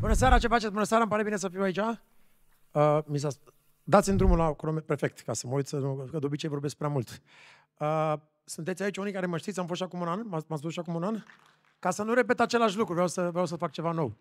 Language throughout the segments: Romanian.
Bună seara, ce faceți? Bună seara, îmi pare bine să fiu aici. Uh, mi s-a... Dați-mi drumul la cronometru perfect, ca să mă uit, să că de obicei vorbesc prea mult. Uh, sunteți aici unii care mă știți, am fost și acum un an, m-ați dus și acum un an, ca să nu repet același lucru, vreau să, vreau să fac ceva nou.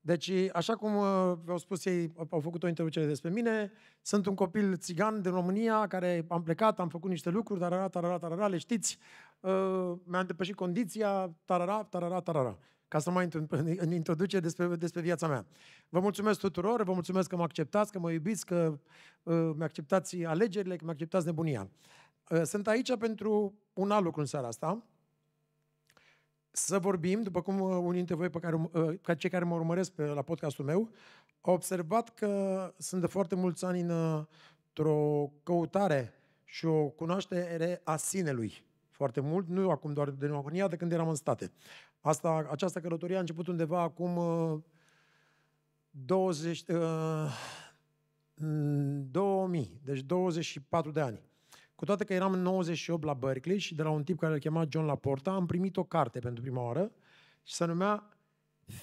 Deci, așa cum uh, v-au spus ei, au făcut o introducere despre mine, sunt un copil țigan din România, care am plecat, am făcut niște lucruri, tarara, tarara, tarara, le știți, uh, mi-am depășit condiția, tarara, tarara, tarara ca să nu mai în introduce despre, despre viața mea. Vă mulțumesc tuturor, vă mulțumesc că mă acceptați, că mă iubiți, că uh, mi-acceptați alegerile, că mi-acceptați nebunia. Uh, sunt aici pentru un alt lucru în seara asta, să vorbim, după cum uh, unii dintre voi, pe care, uh, ca cei care mă urmăresc pe, la podcastul meu, au observat că sunt de foarte mulți ani uh, într-o căutare și o cunoaștere a sinelui foarte mult, nu acum doar de România, de când eram în state. Asta, această călătorie a început undeva acum 20, uh, 2000, uh, mm, deci 24 de ani. Cu toate că eram în 98 la Berkeley și de la un tip care îl chema John Laporta, am primit o carte pentru prima oară și se numea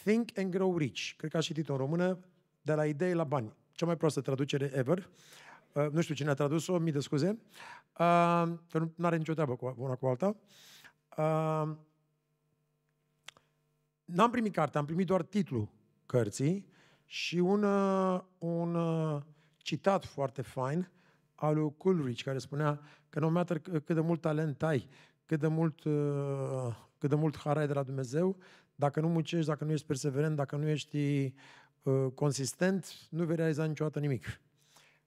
Think and Grow Rich. Cred că a citit în română, de la idei la bani. Cea mai proastă traducere ever. Uh, nu știu cine a tradus-o, mii de scuze. Uh, că nu are nicio treabă cu una cu alta. Uh, n-am primit carte, am primit doar titlul cărții și un, uh, un uh, citat foarte fain al lui Coolridge, care spunea că nu matter cât de mult talent ai, cât de mult, uh, cât de mult har ai de la Dumnezeu, dacă nu muncești, dacă nu ești perseverent, dacă nu ești consistent, nu vei realiza niciodată nimic.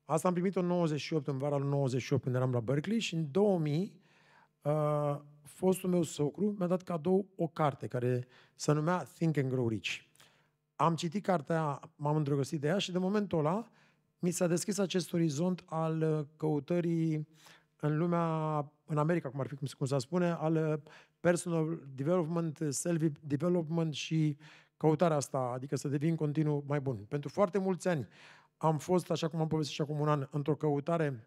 Asta am primit-o în 98, în vara lui 98, când eram la Berkeley și în 2000 fostul meu socru mi-a dat cadou o carte care se numea Think and Grow Rich. Am citit cartea, m-am îndrăgostit de ea și de momentul ăla mi s-a deschis acest orizont al uh, căutării în lumea, în America, cum ar fi, cum, se spune, al uh, personal development, self-development și căutarea asta, adică să devin continuu mai bun. Pentru foarte mulți ani am fost, așa cum am povestit și acum un an, într-o căutare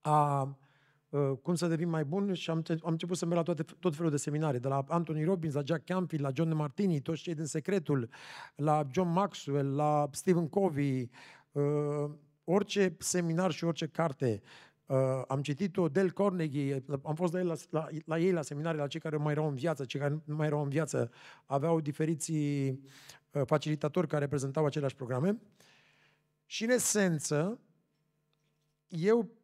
a Uh, cum să devin mai bun și am, am început să merg la toate, tot felul de seminare, de la Anthony Robbins, la Jack Canfield, la John Martini, toți cei din Secretul, la John Maxwell, la Stephen Covey, uh, orice seminar și orice carte Uh, am citit-o, Del Carnegie, am fost la, el, la, la, la ei la seminare, la cei care mai erau în viață, cei care nu mai erau în viață, aveau diferiți uh, facilitatori care prezentau aceleași programe. Și în esență, eu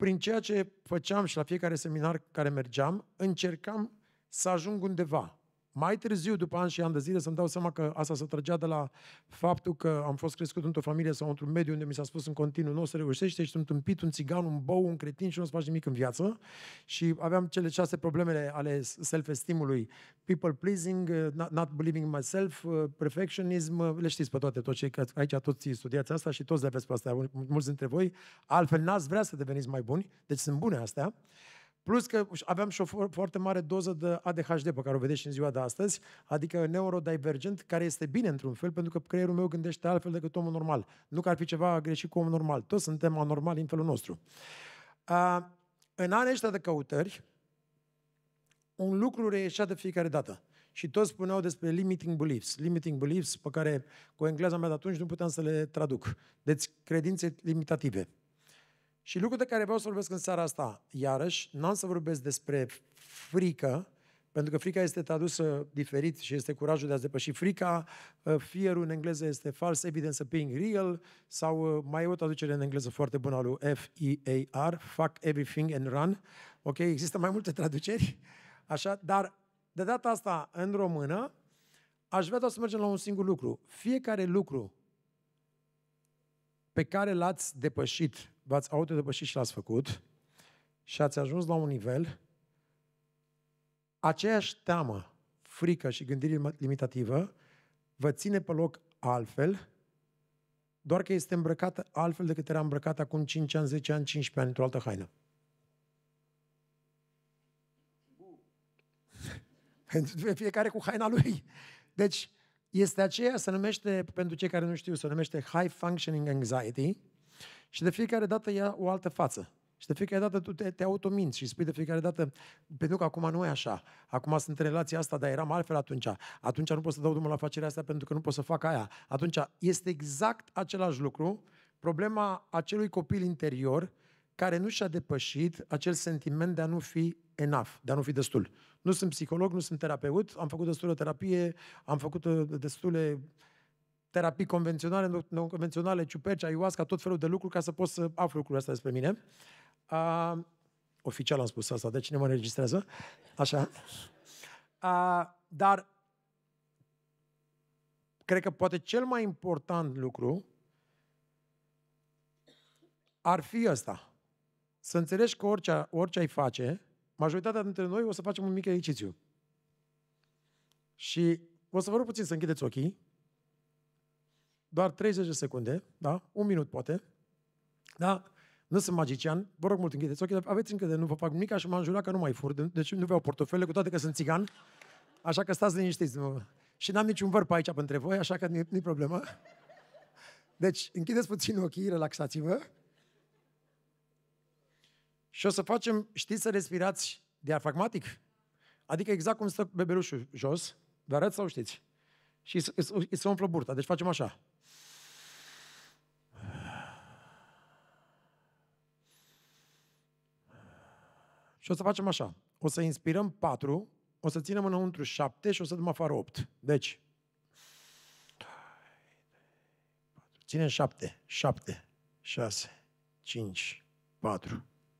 prin ceea ce făceam și la fiecare seminar care mergeam, încercam să ajung undeva mai târziu, după ani și ani de zile, să-mi dau seama că asta se trăgea de la faptul că am fost crescut într-o familie sau într-un mediu unde mi s-a spus în continuu, nu o să reușești, ești un tâmpit, un țigan, un bou, un cretin și nu o să faci nimic în viață. Și aveam cele șase probleme ale self esteemului People pleasing, not, not believing in myself, perfectionism, le știți pe toate, tot cei, aici toți studiați asta și toți le aveți pe astea, mulți dintre voi. Altfel n-ați vrea să deveniți mai buni, deci sunt bune astea. Plus că aveam și o foarte mare doză de ADHD pe care o vedeți și în ziua de astăzi, adică neurodivergent, care este bine într-un fel, pentru că creierul meu gândește altfel decât omul normal. Nu că ar fi ceva greșit cu omul normal. Toți suntem anormali în felul nostru. A, în anii ăștia de căutări, un lucru reieșea de fiecare dată. Și toți spuneau despre limiting beliefs. Limiting beliefs pe care cu engleza mea de atunci nu puteam să le traduc. Deci credințe limitative. Și lucrul de care vreau să vorbesc în seara asta, iarăși, n-am să vorbesc despre frică, pentru că frica este tradusă diferit și este curajul de a depăși frica. Uh, fierul în engleză este false evidence being real sau uh, mai e o traducere în engleză foarte bună a lui F-E-A-R, fuck everything and run. Ok, există mai multe traduceri, așa, dar de data asta în română aș vrea doar să mergem la un singur lucru. Fiecare lucru pe care l-ați depășit, v-ați autodepășit și l-ați făcut și ați ajuns la un nivel, aceeași teamă, frică și gândire limitativă vă ține pe loc altfel, doar că este îmbrăcată altfel decât era îmbrăcată acum 5 ani, 10 ani, 15 ani, într-o altă haină. Fiecare cu haina lui. Deci, este aceea, se numește, pentru cei care nu știu, se numește High Functioning Anxiety și de fiecare dată ia o altă față. Și de fiecare dată tu te, te autominți și spui de fiecare dată, pentru că acum nu e așa, acum sunt în relația asta, dar eram altfel atunci, atunci nu pot să dau drumul la facerea asta pentru că nu pot să fac aia. Atunci este exact același lucru, problema acelui copil interior care nu și-a depășit acel sentiment de a nu fi enough, dar nu fi destul. Nu sunt psiholog, nu sunt terapeut, am făcut destulă terapie, am făcut uh, destule terapii convenționale, non-convenționale, ciuperci, ayahuasca, tot felul de lucruri ca să pot să aflu lucrurile astea despre mine. Uh, oficial am spus asta, de cine mă înregistrează? Așa. Uh, dar cred că poate cel mai important lucru ar fi ăsta. Să înțelegi că orice, orice ai face, majoritatea dintre noi o să facem un mic exercițiu. Și o să vă rog puțin să închideți ochii. Doar 30 de secunde, da? Un minut poate. Da? Nu sunt magician, vă rog mult, închideți ochii, aveți încredere, nu vă fac nimic, și m-am jurat că nu mai fur, deci nu vreau portofele, cu toate că sunt țigan, așa că stați liniștiți. Nu. Și n-am niciun vârf aici pentru voi, așa că nu-i problemă. Deci, închideți puțin ochii, relaxați-vă. Și o să facem, știți să respirați diafragmatic? Adică exact cum stă bebelușul jos, vă arăt sau știți? Și se umflă burta, deci facem așa. Și o să facem așa. O să inspirăm 4, o să ținem înăuntru 7 și o să dăm afară 8. Deci, ținem 7, 7, 6, 5, 4,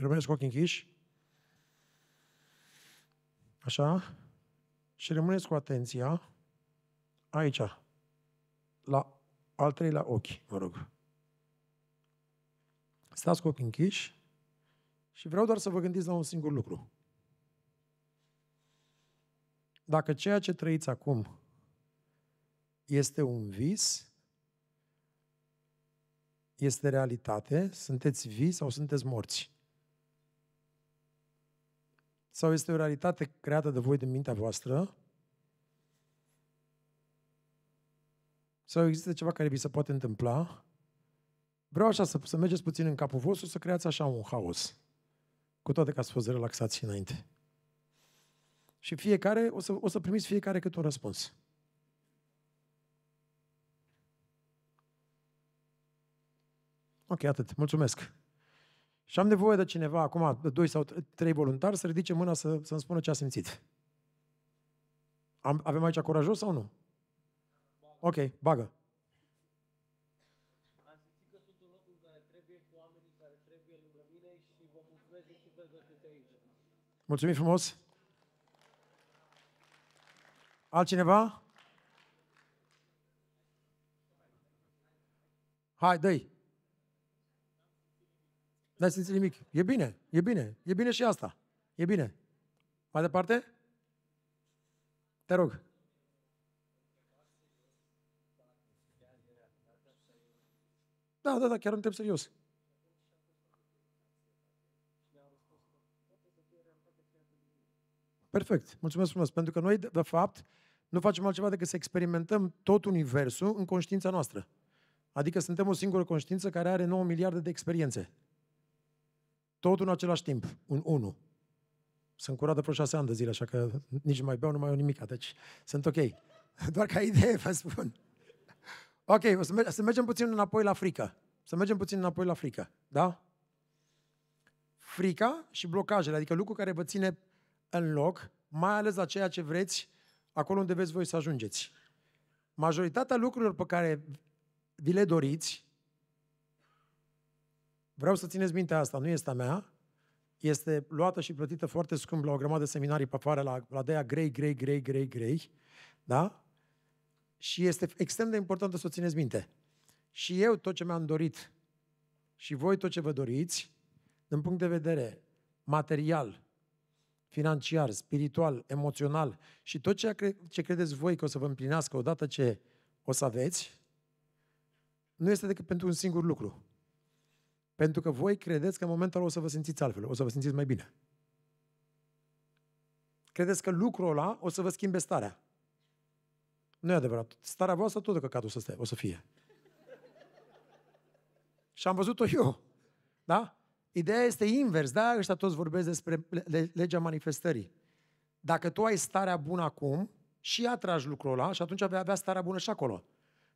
rămâneți cu ochii închiși. Așa? Și rămâneți cu atenția aici, la al treilea ochi, mă rog. Stați cu ochii închiși și vreau doar să vă gândiți la un singur lucru. Dacă ceea ce trăiți acum este un vis, este realitate, sunteți vii sau sunteți morți. Sau este o realitate creată de voi din mintea voastră? Sau există ceva care vi se poate întâmpla? Vreau așa să, să mergeți puțin în capul vostru, să creați așa un haos. Cu toate că ați fost relaxați și înainte. Și fiecare, o să, o să primiți fiecare câte un răspuns. Ok, atât. Mulțumesc. Și am nevoie de cineva, acum, doi sau trei voluntari, să ridice mâna să, să-mi spună ce a simțit. Am, avem aici curajos sau nu? Ok, bagă. Mulțumim frumos! Altcineva? Hai, dă-i! N-ai simțit nimic. E bine, e bine, e bine și asta. E bine. Mai departe? Te rog. Da, da, da, chiar întreb serios. Perfect. Mulțumesc frumos. Pentru că noi, de fapt, nu facem altceva decât să experimentăm tot universul în conștiința noastră. Adică suntem o singură conștiință care are 9 miliarde de experiențe. Totul în același timp, un 1. Sunt curat de vreo șase ani de zile, așa că nici nu mai beau, nu mai au nimic, deci sunt ok. Doar ca idee vă spun. Ok, o să, mergem, să mergem puțin înapoi la frică. Să mergem puțin înapoi la frică, da? Frica și blocajele, adică lucru care vă ține în loc, mai ales la ceea ce vreți, acolo unde veți voi să ajungeți. Majoritatea lucrurilor pe care vi le doriți, Vreau să țineți minte asta, nu este a mea, este luată și plătită foarte scump la o grămadă de seminarii pe afară, la, la de grei, grei, grei, grei, grei, da? Și este extrem de importantă să o țineți minte. Și eu tot ce mi-am dorit și voi tot ce vă doriți, din punct de vedere material, financiar, spiritual, emoțional și tot ceea ce credeți voi că o să vă împlinească odată ce o să aveți, nu este decât pentru un singur lucru. Pentru că voi credeți că în momentul ăla o să vă simțiți altfel, o să vă simțiți mai bine. Credeți că lucrul ăla o să vă schimbe starea. Nu e adevărat. Starea voastră tot de căcat o să, stea, o să fie. Și am văzut-o eu. Da? Ideea este invers. Da, ăștia toți vorbesc despre legea manifestării. Dacă tu ai starea bună acum și atragi lucrul ăla și atunci vei avea starea bună și acolo.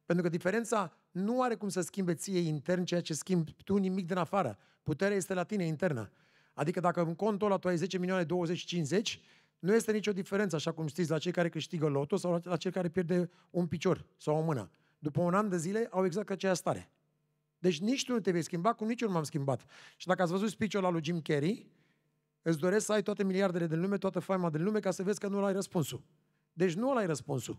Pentru că diferența nu are cum să schimbe ție intern ceea ce schimbi tu nimic din afară. Puterea este la tine internă. Adică dacă în contul ăla tu ai 10 milioane, 20, 50, nu este nicio diferență, așa cum știți, la cei care câștigă lotul sau la cei care pierde un picior sau o mână. După un an de zile au exact aceeași stare. Deci nici tu nu te vei schimba, eu nu m-am schimbat. Și dacă ați văzut speech-ul la lui Jim Carrey, îți doresc să ai toate miliardele din lume, toată faima din lume, ca să vezi că nu ai răspunsul. Deci nu ai răspunsul.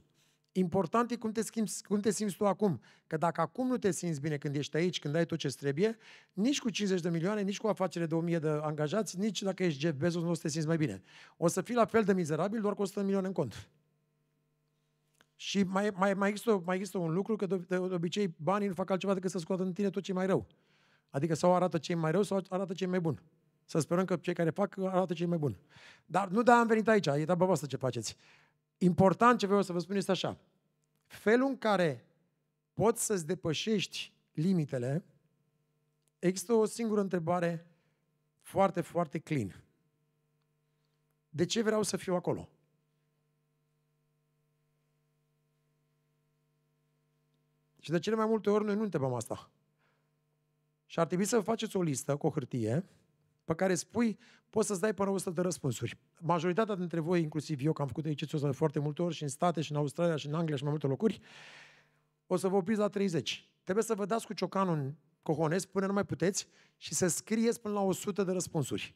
Important e cum te, schimbi, cum te simți tu acum. Că dacă acum nu te simți bine când ești aici, când ai tot ce trebuie, nici cu 50 de milioane, nici cu afacere de 1000 de angajați, nici dacă ești Jeff Bezos, nu o să te simți mai bine. O să fii la fel de mizerabil, doar cu 100 de milioane în cont. Și mai, mai, mai, există, mai există un lucru, că de, de, de obicei banii nu fac altceva decât să scoată în tine tot ce e mai rău. Adică sau arată ce e mai rău, sau arată ce e mai bun. Să sperăm că cei care fac arată ce e mai bun. Dar nu da am venit aici, e treaba voastră ce faceți important ce vreau să vă spun este așa. Felul în care poți să-ți depășești limitele, există o singură întrebare foarte, foarte clean. De ce vreau să fiu acolo? Și de cele mai multe ori noi nu întrebăm asta. Și ar trebui să faceți o listă cu o hârtie pe care spui, poți să-ți dai până 100 de răspunsuri. Majoritatea dintre voi, inclusiv eu, că am făcut exercițiul ăsta de foarte multe ori și în state, și în Australia, și în Anglia, și mai multe locuri, o să vă opriți la 30. Trebuie să vă dați cu ciocanul în cohonez până nu mai puteți și să scrieți până la 100 de răspunsuri.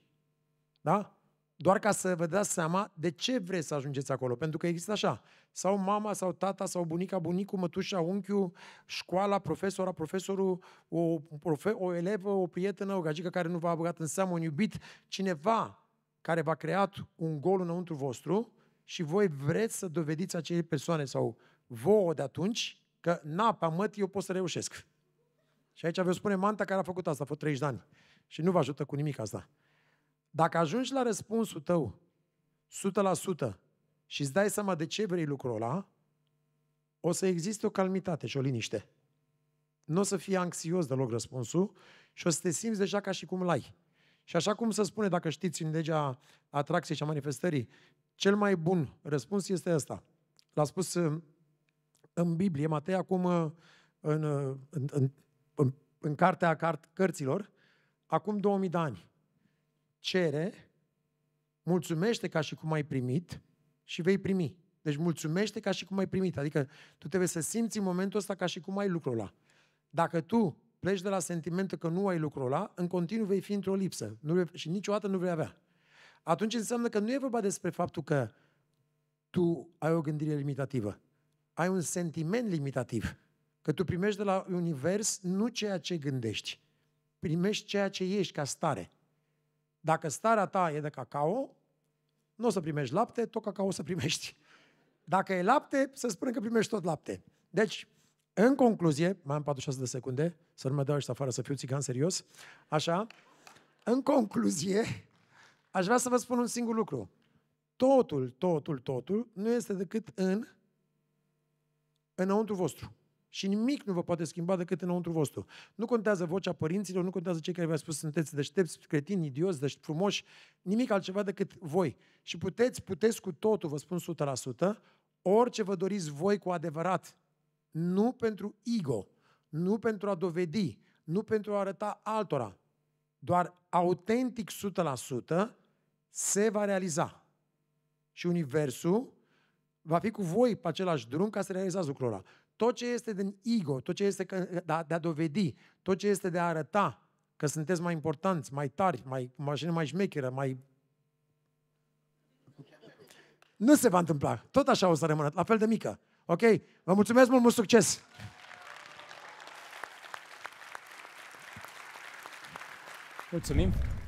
Da? doar ca să vă dați seama de ce vreți să ajungeți acolo. Pentru că există așa, sau mama, sau tata, sau bunica, bunicul, mătușa, unchiul, școala, profesora, profesorul, o, profe- o elevă, o prietenă, o gagică care nu v-a băgat în seamă, un iubit, cineva care v-a creat un gol înăuntru vostru și voi vreți să dovediți acele persoane sau vouă de atunci că, na, pe amăt, eu pot să reușesc. Și aici vă spune manta care a făcut asta, a fost 30 de ani. Și nu vă ajută cu nimic asta. Dacă ajungi la răspunsul tău 100% și îți dai seama de ce vrei lucrul ăla, o să existe o calmitate și o liniște. Nu o să fii anxios deloc răspunsul și o să te simți deja ca și cum l-ai. Și așa cum se spune, dacă știți, în legea atracției și a manifestării, cel mai bun răspuns este ăsta. L-a spus uh, în Biblie, Matei, acum uh, în, uh, în, în, în, în cartea cărților, acum 2000 de ani cere, mulțumește ca și cum ai primit și vei primi. Deci mulțumește ca și cum ai primit. Adică tu trebuie să simți în momentul ăsta ca și cum ai lucrul ăla. Dacă tu pleci de la sentimentul că nu ai lucrul ăla, în continuu vei fi într-o lipsă nu, și niciodată nu vei avea. Atunci înseamnă că nu e vorba despre faptul că tu ai o gândire limitativă. Ai un sentiment limitativ. Că tu primești de la univers nu ceea ce gândești. Primești ceea ce ești ca stare. Dacă starea ta e de cacao, nu o să primești lapte, tot cacao o să primești. Dacă e lapte, să spunem că primești tot lapte. Deci, în concluzie, mai am 46 de secunde, să nu mă dau ăștia afară să fiu țigan serios, așa, în concluzie, aș vrea să vă spun un singur lucru. Totul, totul, totul nu este decât în înăuntru vostru. Și nimic nu vă poate schimba decât înăuntru vostru. Nu contează vocea părinților, nu contează cei care v-au spus sunteți deștepți, cretini, idioți, dești frumoși, nimic altceva decât voi. Și puteți, puteți cu totul, vă spun 100%, orice vă doriți voi cu adevărat. Nu pentru ego, nu pentru a dovedi, nu pentru a arăta altora. Doar autentic 100% se va realiza. Și Universul va fi cu voi pe același drum ca să realizați lucrul ăla tot ce este din ego, tot ce este de a, de a dovedi, tot ce este de a arăta că sunteți mai importanți, mai tari, mai mașină mai șmecheră, mai... Nu se va întâmpla. Tot așa o să rămână, la fel de mică. Ok? Vă mulțumesc mult, mult succes! Mulțumim!